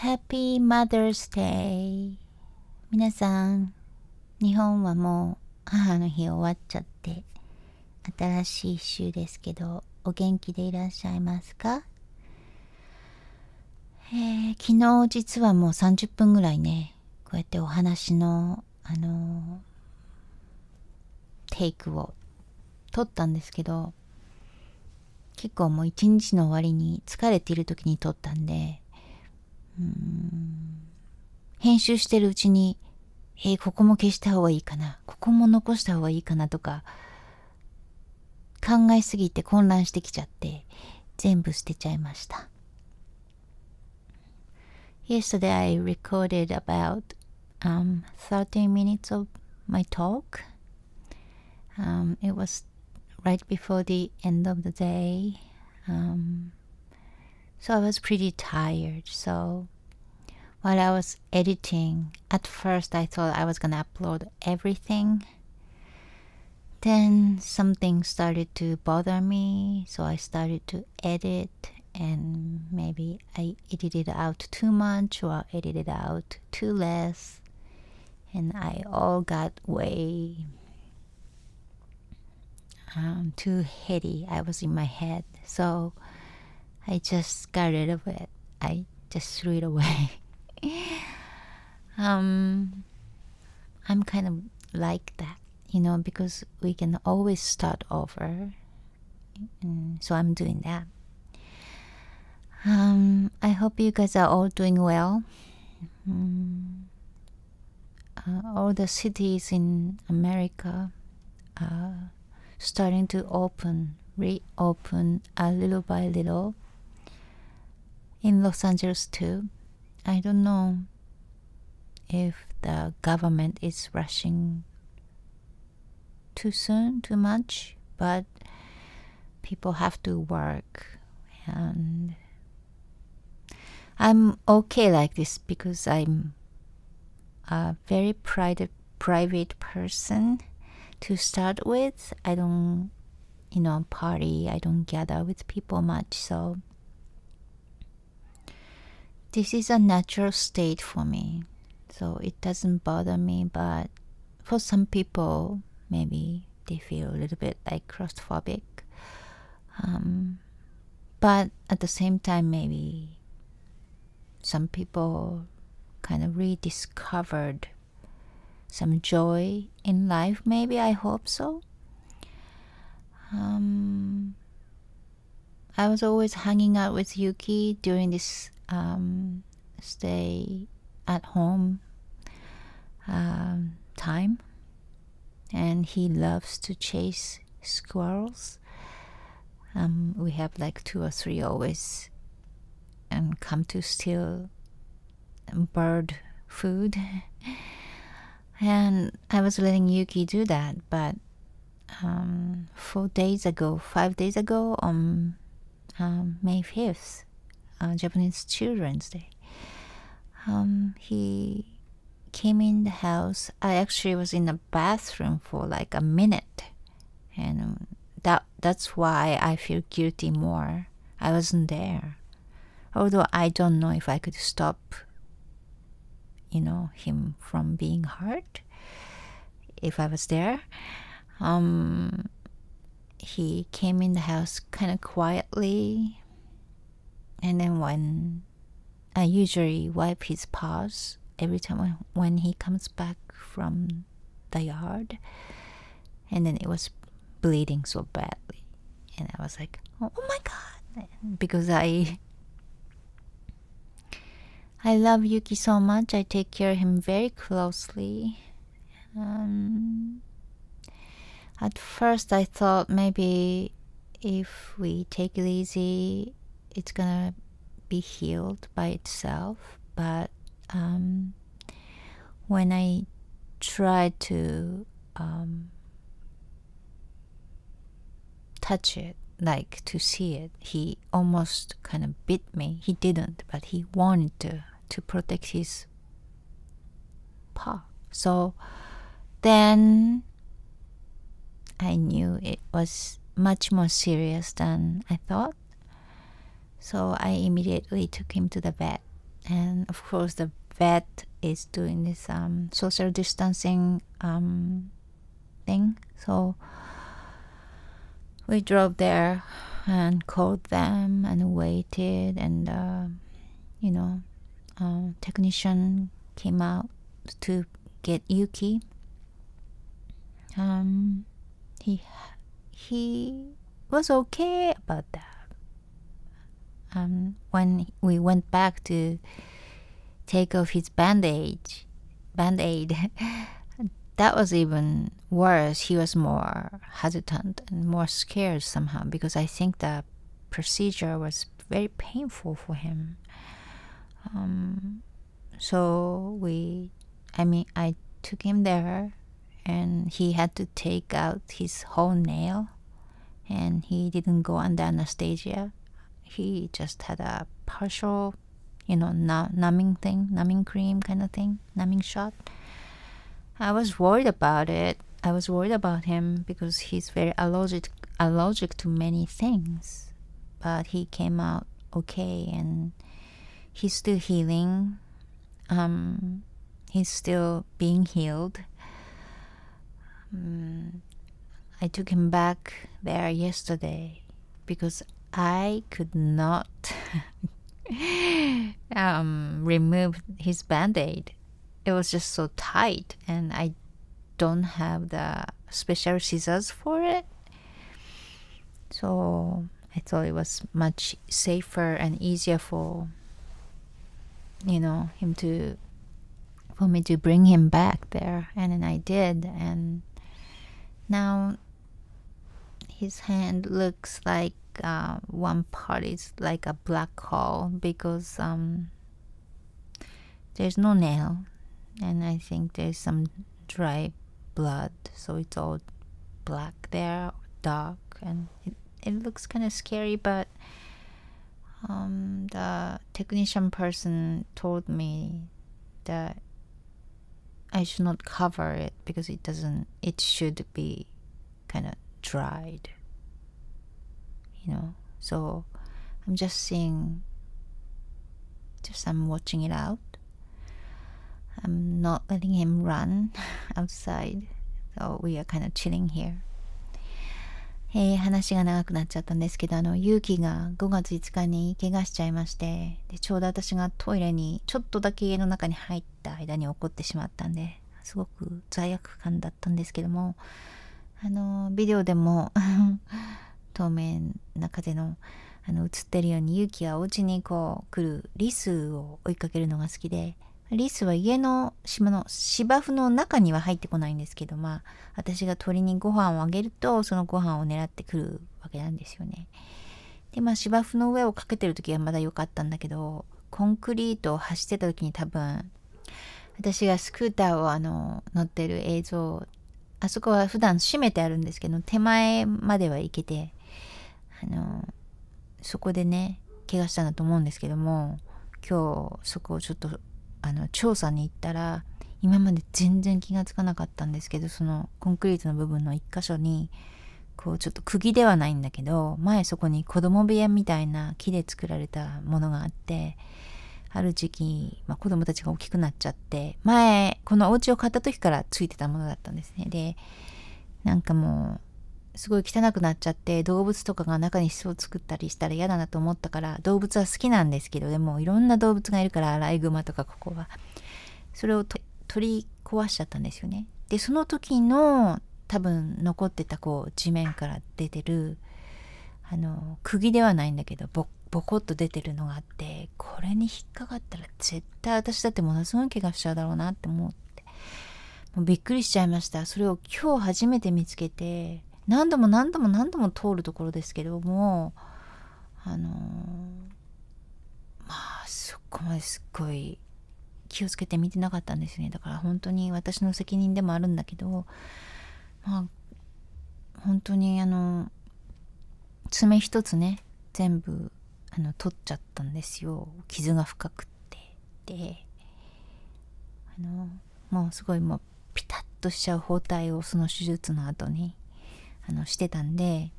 Happy Mother's Day 皆さん日本はもう母の日終わっちゃって新しい週ですけどお元気でいらっしゃいますか、えー、昨日実はもう30分ぐらいねこうやってお話のあのー、テイクを撮ったんですけど結構もう一日の終わりに疲れている時に撮ったんで編集してるうちに、えー、ここも消した方がいいかなここも残した方がいいかなとか考えすぎて混乱してきちゃって全部捨てちゃいました。Yesterday I recorded about um, 3 minutes of my talk. Um, it was right before the end of the day. Um, so I was pretty tired. So while I was editing, at first I thought I was gonna upload everything. Then something started to bother me, so I started to edit, and maybe I edited out too much or edited out too less, and I all got way um, too heady. I was in my head, so I just got rid of it. I just threw it away. um, I'm kind of like that, you know, because we can always start over. Mm, so I'm doing that. Um, I hope you guys are all doing well. Mm. uh, all the cities in America are starting to open, reopen a little by little. In Los Angeles, too. I don't know if the government is rushing too soon, too much, but people have to work and I'm okay like this because I'm a very private private person to start with. I don't you know party, I don't gather with people much, so this is a natural state for me. So it doesn't bother me, but for some people, maybe they feel a little bit like claustrophobic. Um, but at the same time, maybe some people kind of rediscovered some joy in life. Maybe I hope so. Um, I was always hanging out with Yuki during this um, stay at home um, time and he loves to chase squirrels um, we have like two or three always and come to steal bird food and i was letting yuki do that but um, four days ago five days ago on um, may 5th uh, Japanese Children's Day. Um, he came in the house. I actually was in the bathroom for like a minute, and um, that that's why I feel guilty more. I wasn't there, although I don't know if I could stop. You know him from being hurt. If I was there, um, he came in the house kind of quietly and then when I usually wipe his paws every time when he comes back from the yard, and then it was bleeding so badly, and I was like, "Oh, oh my god!" Because I, I love Yuki so much. I take care of him very closely. Um, at first, I thought maybe if we take it easy it's gonna be healed by itself but um, when i try to um, touch it like to see it he almost kind of bit me he didn't but he wanted to to protect his paw so then i knew it was much more serious than i thought so I immediately took him to the vet. And of course, the vet is doing this um, social distancing um, thing. So we drove there and called them and waited. And, uh, you know, a um, technician came out to get Yuki. Um, he he was okay about that um, when we went back to take off his bandage, band aid, that was even worse. He was more hesitant and more scared somehow because I think the procedure was very painful for him. Um, so we, I mean, I took him there and he had to take out his whole nail and he didn't go under anesthesia he just had a partial, you know, numbing thing, numbing cream kind of thing, numbing shot. I was worried about it. I was worried about him because he's very allergic, allergic to many things. But he came out okay and he's still healing. Um, he's still being healed. Um, I took him back there yesterday because I could not um, remove his band aid. It was just so tight, and I don't have the special scissors for it. So I thought it was much safer and easier for you know him to for me to bring him back there and then I did and now his hand looks like uh, one part is like a black hole because um, there's no nail and I think there's some dry blood so it's all black there dark and it, it looks kind of scary but um, the technician person told me that I should not cover it because it doesn't it should be kind of dried you know so i'm just seeing just i'm watching it out i'm not letting him run outside so we are kind of chilling here えー、話が長くなっちゃったんですけど、あの、勇気が5月5日に怪我しちゃいまして、で、ちょうど私がトイレにちょっとだけ家の中に入った間に起こってしまったんで、すごく罪悪感だったんですけども、あの、ビデオでも透明な風のあの映ってるように勇気はお家にこう来るリスを追いかけるのが好きでリスは家の島の芝生の中には入ってこないんですけどまあ私が鳥にご飯をあげるとそのご飯を狙ってくるわけなんですよね。でまあ芝生の上をかけてる時はまだ良かったんだけどコンクリートを走ってた時に多分私がスクーターをあの乗ってる映像あそこは普段閉めてあるんですけど手前までは行けてあのそこでね怪我したんだと思うんですけども今日そこをちょっとあの調査に行ったら今まで全然気がつかなかったんですけどそのコンクリートの部分の1箇所にこうちょっと釘ではないんだけど前そこに子供部屋みたいな木で作られたものがあってある時期、まあ、子供たちが大きくなっちゃって前このお家を買った時からついてたものだったんですねでなんかもうすごい汚くなっちゃって動物とかが中に巣を作ったりしたら嫌だなと思ったから動物は好きなんですけどでもいろんな動物がいるからアライグマとかここはそれを取り壊しちゃったんですよね。でその時の多分残ってたこう地面から出てるあの釘ではないんだけどボボコッと出てるのがあってこれに引っかかったら絶対私だってものすごい怪我しちゃうだろうなって思ってもうびっくりしちゃいましたそれを今日初めて見つけて何度も何度も何度も通るところですけれどもあのー、まあそこまですっごい気をつけて見てなかったんですねだから本当に私の責任でもあるんだけどまあ本当にあの爪一つね全部あの取っちゃったんですよ傷が深くってであのもうすごいもうピタッとしちゃう包帯をその手術の後にあのしてたんで、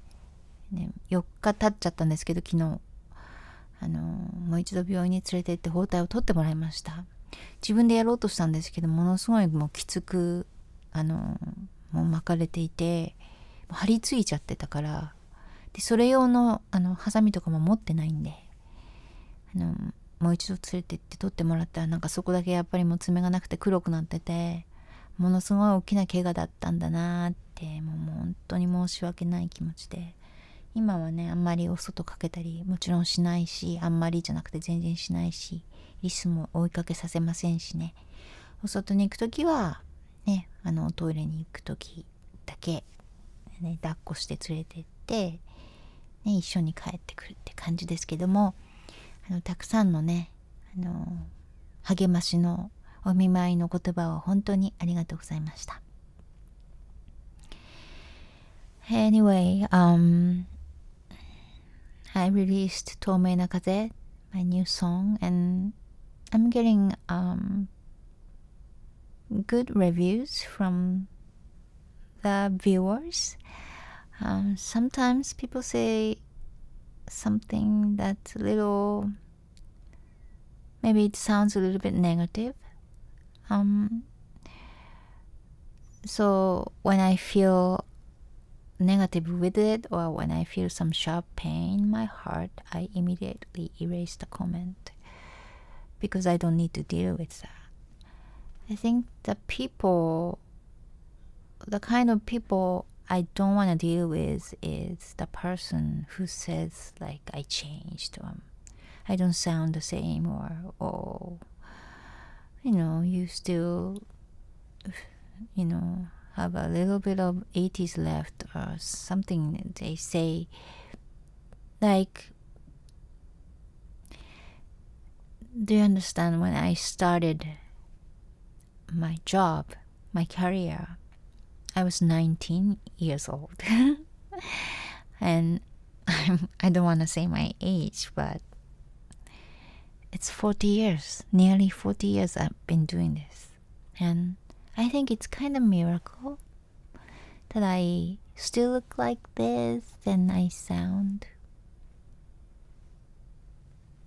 ね、4日経っちゃったんですけど昨日あのもう一度病院に連れてって包帯を取ってもらいました自分でやろうとしたんですけどものすごいもうきつくあのもう巻かれていて張り付いちゃってたからでそれ用のあのハサミとかも持ってないんであのもう一度連れてって取ってもらったらなんかそこだけやっぱりもう爪がなくて黒くなっててものすごい大きな怪我だったんだなーってもう本当に申し訳ない気持ちで今はねあんまりお外かけたりもちろんしないしあんまりじゃなくて全然しないしリスも追いかけさせませんしねお外に行く時はねあのおトイレに行く時だけ、ね、抱っこして連れてって、ね、一緒に帰ってくるって感じですけどもあのたくさんのねあの励ましのお見舞いの言葉を本当にありがとうございました。Anyway, um, I released Tomei Nakaze, my new song, and I'm getting um good reviews from the viewers. Um, sometimes people say something that's a little maybe it sounds a little bit negative um, so when i feel negative with it or when I feel some sharp pain in my heart, I immediately erase the comment because I don't need to deal with that. I think the people, the kind of people I don't want to deal with is the person who says, like, I changed, or I don't sound the same, or, oh, you know, you still, you know, have a little bit of 80s left or something they say like do you understand when i started my job my career i was 19 years old and I'm, i don't want to say my age but it's 40 years nearly 40 years i've been doing this and I think it's kind of miracle that I still look like this and I sound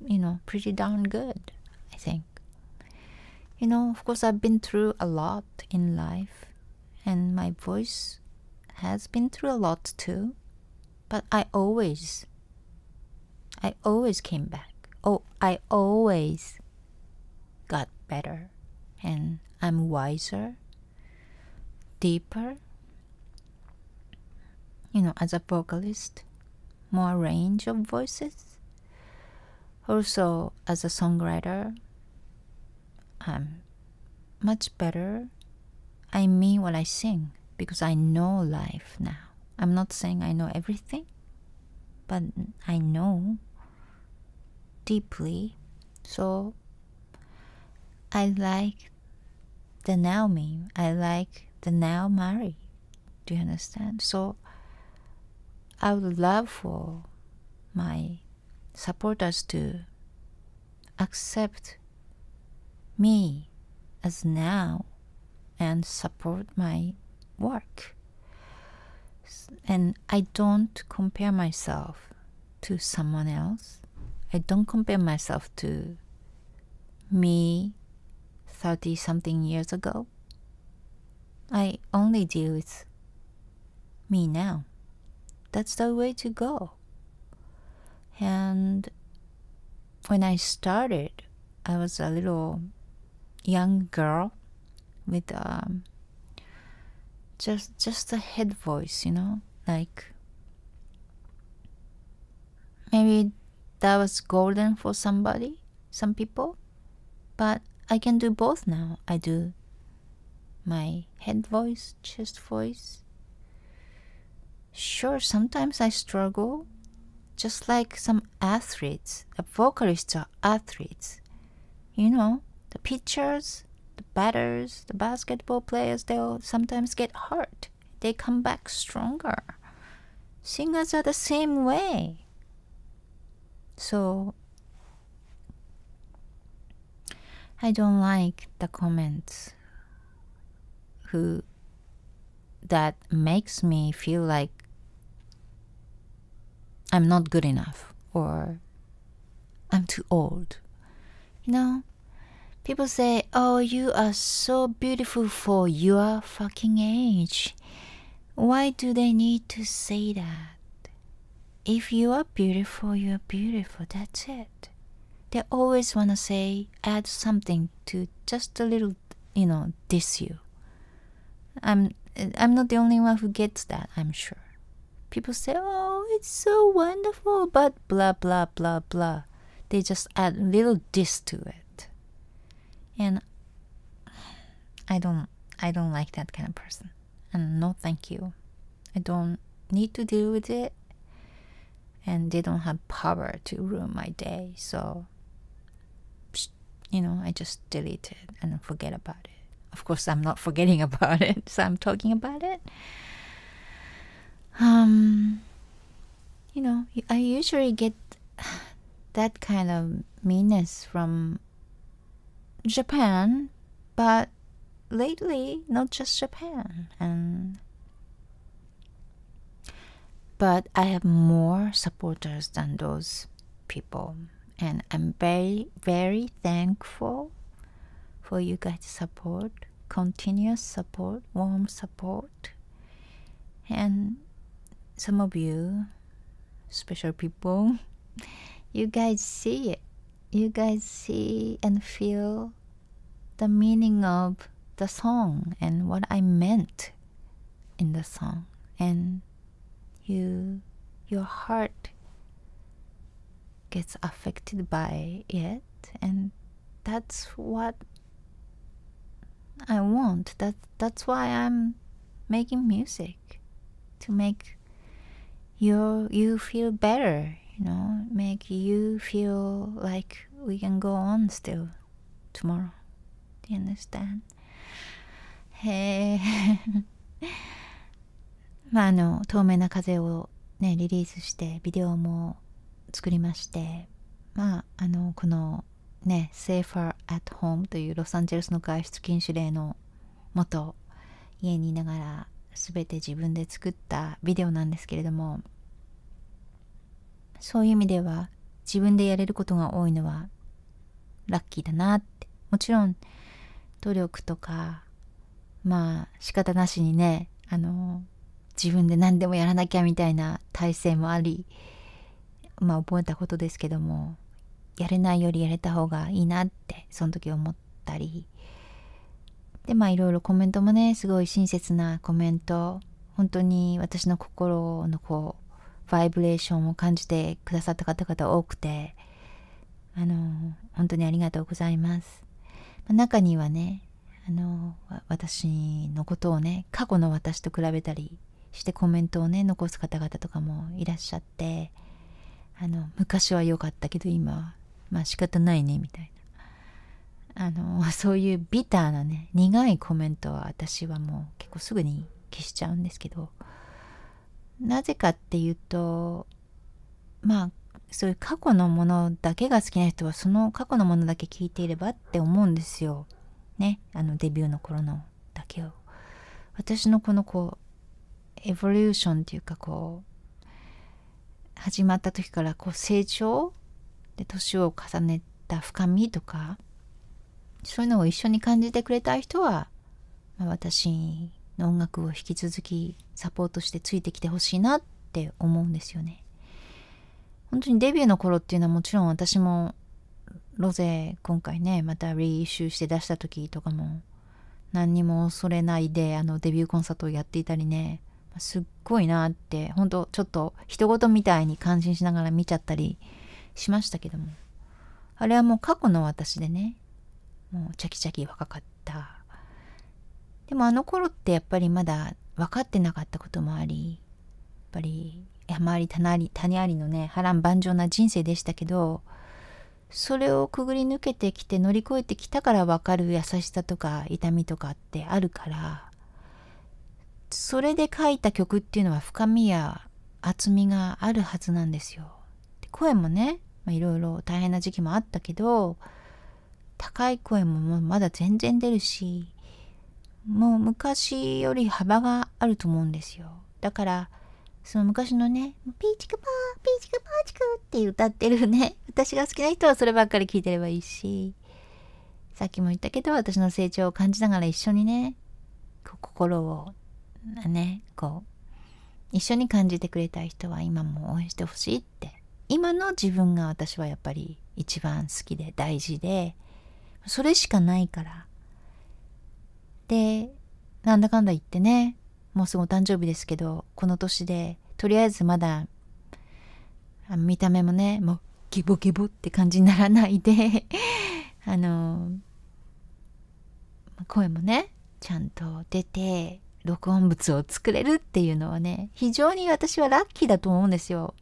you know pretty darn good I think you know of course I've been through a lot in life and my voice has been through a lot too but I always I always came back oh I always got better and I'm wiser deeper, you know, as a vocalist, more range of voices. Also, as a songwriter, I'm much better. I mean what I sing because I know life now. I'm not saying I know everything, but I know deeply. So I like the now me. I like the now marry. Do you understand? So I would love for my supporters to accept me as now and support my work. And I don't compare myself to someone else. I don't compare myself to me 30 something years ago. I only deal with me now. That's the way to go. And when I started, I was a little young girl with um, just just a head voice, you know, like maybe that was golden for somebody, some people, but I can do both now. I do my head voice, chest voice. Sure, sometimes I struggle, just like some athletes. The vocalists are athletes. You know, the pitchers, the batters, the basketball players, they'll sometimes get hurt. They come back stronger. Singers are the same way. So, I don't like the comments who that makes me feel like I'm not good enough or I'm too old. You know, people say, Oh, you are so beautiful for your fucking age. Why do they need to say that? If you are beautiful, you are beautiful. That's it. They always want to say, add something to just a little, you know, diss you. I'm I'm not the only one who gets that, I'm sure. People say, "Oh, it's so wonderful," but blah blah blah blah. They just add little dis to it. And I don't I don't like that kind of person. And no thank you. I don't need to deal with it. And they don't have power to ruin my day, so you know, I just delete it and forget about it. Of course, I'm not forgetting about it, so I'm talking about it. Um, you know, I usually get that kind of meanness from Japan, but lately, not just Japan, and but I have more supporters than those people, and I'm very, very thankful for you guys' support, continuous support, warm support, and some of you, special people, you guys see it. You guys see and feel the meaning of the song and what I meant in the song, and you, your heart gets affected by it and that's what I want. That that's why I'm making music to make you you feel better, you know, make you feel like we can go on still tomorrow. Do you understand? まあ、あの透明な風を、ね、リリースしてビデオも作りまして、まあ、あのこのね Safer at Home というロサンゼルスの外出禁止令のもと家にいながら全て自分で作ったビデオなんですけれどもそういう意味では自分でやれることが多いのはラッキーだなってもちろん努力とかまあ仕方なしにねあの自分で何でもやらなきゃみたいな体制もありまあ覚えたことですけどもやれないよりやれた方がいいなってその時思ったりでまあいろいろコメントもねすごい親切なコメント本当に私の心のこうバイブレーションを感じてくださった方々多くてあの本当にありがとうございます、まあ、中にはねあの私のことをね過去の私と比べたりしてコメントをね残す方々とかもいらっしゃってあの昔は良かったけど今はまあ仕方ないねみたいなあの そういうビターなね苦いコメントは私はもう結構すぐに消しちゃうんですけどなぜかっていうとまあそういう過去のものだけが好きな人はその過去のものだけ聞いていればって思うんですよ。ねあのデビューの頃のだけを。私のこのこうエボリューションっていうかこう始まった時からこう成長で年を重ねた深みとかそういうのを一緒に感じてくれた人は、まあ、私の音楽を引き続きサポートしてついてきてほしいなって思うんですよね。本当にデビューの頃っていうのはもちろん私もロゼ今回ねまたリイシューして出した時とかも何にも恐れないであのデビューコンサートをやっていたりねすっごいなって本当ちょっと人事みたいに感心しながら見ちゃったり。しましたけどもあれはもう過去の私でねもうチャキチャキ若かったでもあの頃ってやっぱりまだ分かってなかったこともありやっぱり山あり谷あり谷ありのね波乱万丈な人生でしたけどそれをくぐり抜けてきて乗り越えてきたから分かる優しさとか痛みとかってあるからそれで書いた曲っていうのは深みや厚みがあるはずなんですよ。声もねいろいろ大変な時期もあったけど高い声もまだ全然出るしもう昔より幅があると思うんですよだからその昔のね「ピーチクパーピーチクパーチク」って歌ってるね 私が好きな人はそればっかり聞いてればいいしさっきも言ったけど私の成長を感じながら一緒にね心をねこう一緒に感じてくれた人は今も応援してほしいって今の自分が私はやっぱり一番好きで大事でそれしかないからでなんだかんだ言ってねもうすぐお誕生日ですけどこの年でとりあえずまだ見た目もねもうギボギボって感じにならないで あの声もねちゃんと出て録音物を作れるっていうのはね非常に私はラッキーだと思うんですよ。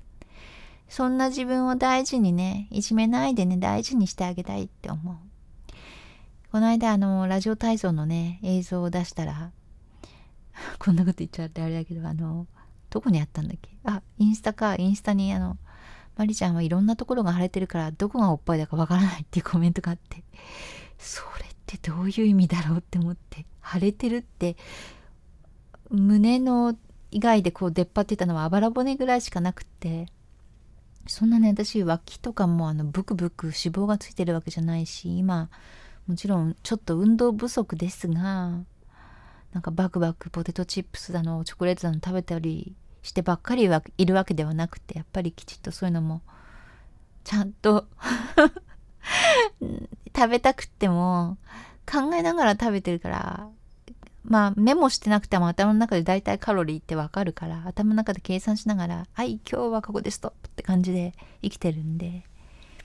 そんな自分を大事にねいじめないでね大事にしてあげたいって思うこの間あのラジオ体操のね映像を出したら こんなこと言っちゃってあれだけどあのどこにあったんだっけあインスタかインスタにあのまりちゃんはいろんなところが腫れてるからどこがおっぱいだかわからないっていうコメントがあってそれってどういう意味だろうって思って腫れてるって胸の以外でこう出っ張ってたのはあばら骨ぐらいしかなくってそんなね私脇とかもあのブクブク脂肪がついてるわけじゃないし今もちろんちょっと運動不足ですがなんかバクバクポテトチップスだのチョコレートだの食べたりしてばっかりはいるわけではなくてやっぱりきちっとそういうのもちゃんと 食べたくっても考えながら食べてるからまあメモしてなくても頭の中で大体カロリーってわかるから頭の中で計算しながら「はい今日はここでストップ」って感じで生きてるんで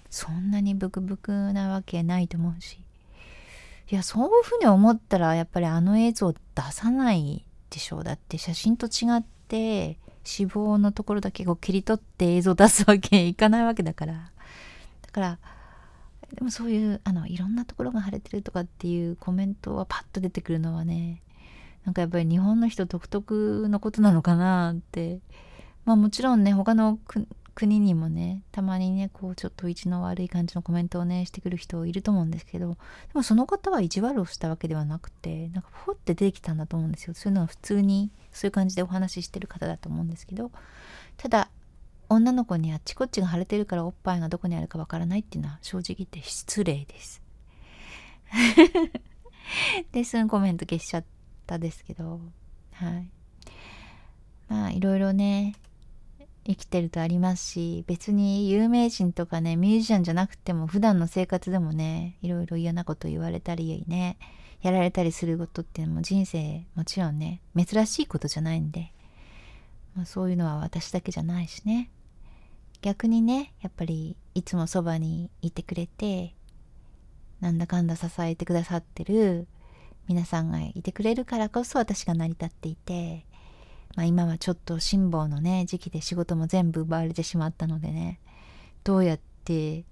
そんなにブクブクなわけないと思うしいやそういうふうに思ったらやっぱりあの映像出さないでしょうだって写真と違って脂肪のところだけを切り取って映像出すわけいかないわけだからだからでもそういうあのいろんなところが腫れてるとかっていうコメントはパッと出てくるのはねなんかやっぱり日本の人独特のことなのかなってまあもちろんね他の国にもねたまにねこうちょっと意地の悪い感じのコメントをねしてくる人いると思うんですけどでもその方は意地悪をしたわけではなくてなんかポッて出てきたんだと思うんですよそういうのは普通にそういう感じでお話ししてる方だと思うんですけどただ女の子にあっちこっちが腫れてるからおっぱいがどこにあるかわからないっていうのは正直言って失礼です。で、すぐコメント消しちゃっったですけどはいまあいろいろね生きてるとありますし別に有名人とかねミュージシャンじゃなくても普段の生活でもねいろいろ嫌なこと言われたりねやられたりすることっていうのも人生もちろんね珍しいことじゃないんで、まあ、そういうのは私だけじゃないしね逆にねやっぱりいつもそばにいてくれてなんだかんだ支えてくださってる皆さんがいてくれるからこそ私が成り立っていて、まあ、今はちょっと辛抱のね時期で仕事も全部奪われてしまったのでねどうやって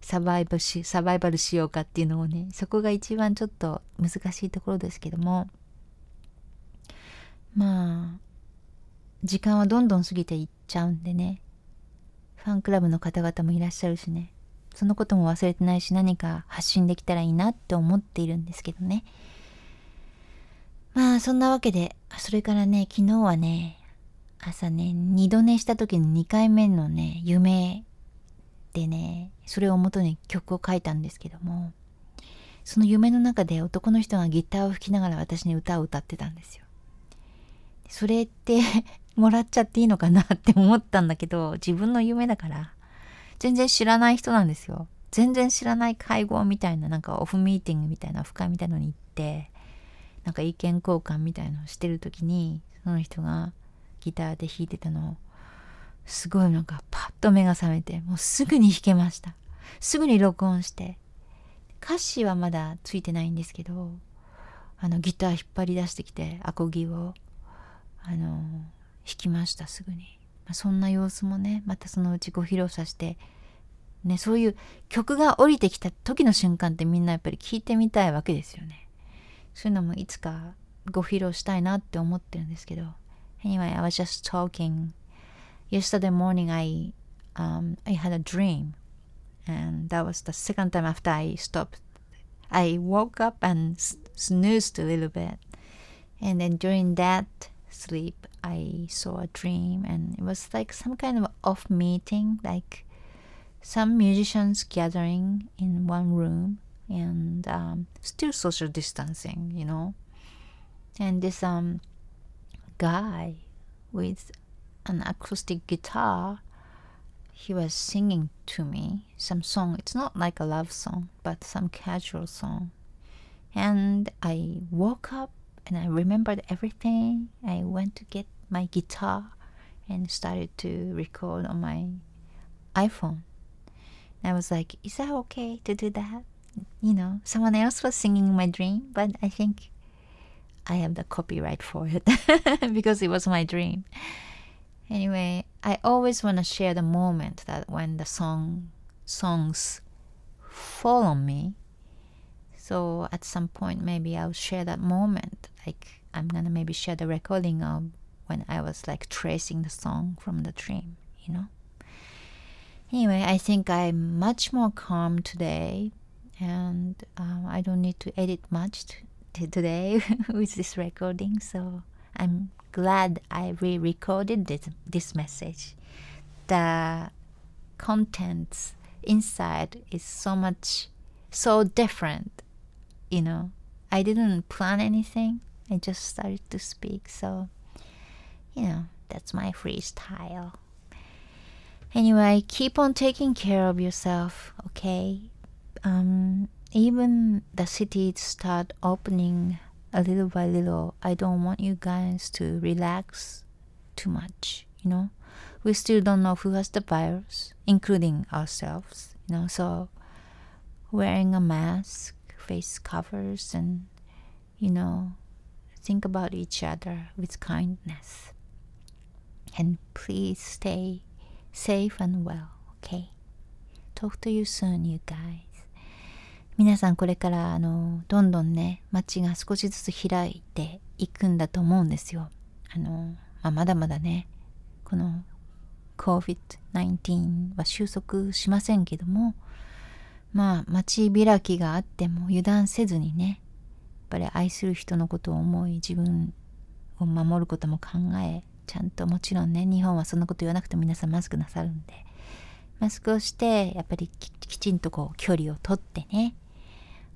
サバイバしサバイバルしようかっていうのをねそこが一番ちょっと難しいところですけどもまあ時間はどんどん過ぎていっちゃうんでねファンクラブの方々もいらっしゃるしねそのことも忘れてないし何か発信できたらいいなって思っているんですけどねまあそんなわけで、それからね、昨日はね、朝ね、二度寝した時の2回目のね、夢でね、それをもとに曲を書いたんですけども、その夢の中で男の人がギターを弾きながら私に歌を歌ってたんですよ。それって もらっちゃっていいのかなって思ったんだけど、自分の夢だから、全然知らない人なんですよ。全然知らない会合みたいな、なんかオフミーティングみたいな、深いみたいのに行って、なんか意見交換みたいのをしてる時にその人がギターで弾いてたのをすごいなんかパッと目が覚めてもうすぐに弾けましたすぐに録音して歌詞はまだついてないんですけどあのギター引っ張り出してきてアコギをあの弾きましたすぐに、まあ、そんな様子もねまたそのうちご披露させてねそういう曲が降りてきた時の瞬間ってみんなやっぱり聴いてみたいわけですよねそういうのもいつかご披露したいなって思ってるんですけど I was just talking Yesterday morning I, um, I had a dream and that was the second time after I stopped I woke up and snoozed a little bit and then during that sleep I saw a dream and it was like some kind of off meeting like some musicians gathering in one room and um, still social distancing, you know. And this um guy with an acoustic guitar, he was singing to me some song. It's not like a love song, but some casual song. And I woke up and I remembered everything. I went to get my guitar and started to record on my iPhone. And I was like, is that okay to do that? you know, someone else was singing my dream, but I think I have the copyright for it because it was my dream. Anyway, I always want to share the moment that when the song songs fall on me. So at some point, maybe I'll share that moment. Like I'm gonna maybe share the recording of when I was like tracing the song from the dream, you know. Anyway, I think I'm much more calm today and um, I don't need to edit much today with this recording, so I'm glad I re recorded this, this message. The contents inside is so much, so different, you know. I didn't plan anything, I just started to speak, so you know, that's my freestyle. Anyway, keep on taking care of yourself, okay? um, even the city start opening a little by little i don't want you guys to relax too much you know we still don't know who has the virus including ourselves you know so wearing a mask face covers and you know think about each other with kindness and please stay safe and well okay talk to you soon you guys 皆さんこれからあのどんどんね街が少しずつ開いていくんだと思うんですよ。あの、まあ、まだまだねこの COVID-19 は収束しませんけどもまあ街開きがあっても油断せずにねやっぱり愛する人のことを思い自分を守ることも考えちゃんともちろんね日本はそんなこと言わなくても皆さんマスクなさるんでマスクをしてやっぱりきちんとこう距離をとってね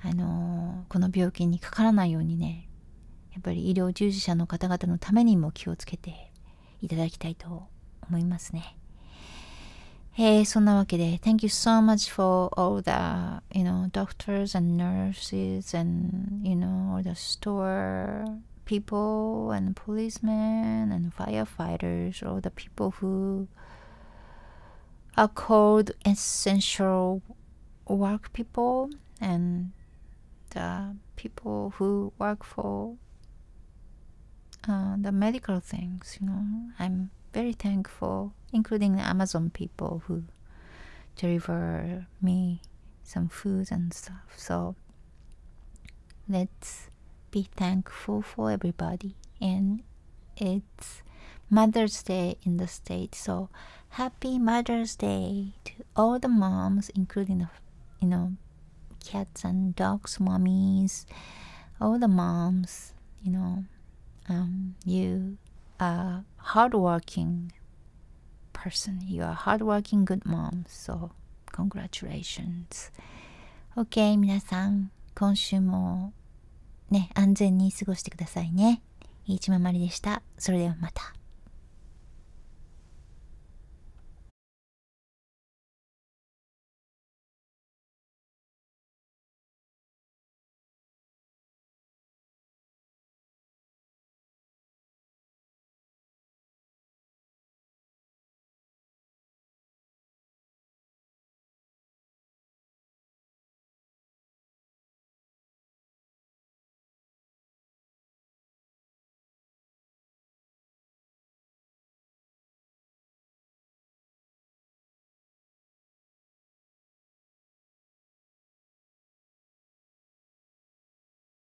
あのー、この病気にかからないようにねやっぱり医療従事者の方々のためにも気をつけていただきたいと思いますね。えー、そんなわけで、Thank you so much for all the, you know, doctors and nurses and, you know, all the store people and policemen and firefighters, all the people who are called essential work people and the uh, people who work for uh, the medical things, you know. I'm very thankful, including the Amazon people who deliver me some food and stuff. So let's be thankful for everybody. And it's Mother's Day in the States. So happy Mother's Day to all the moms, including, the, you know, cats and dogs, m o m m i e s all the moms, you know, um, you are hardworking person. You are hardworking good mom. So congratulations. OK 皆さん今週もね安全に過ごしてくださいね。いいちままりでした。それではまた。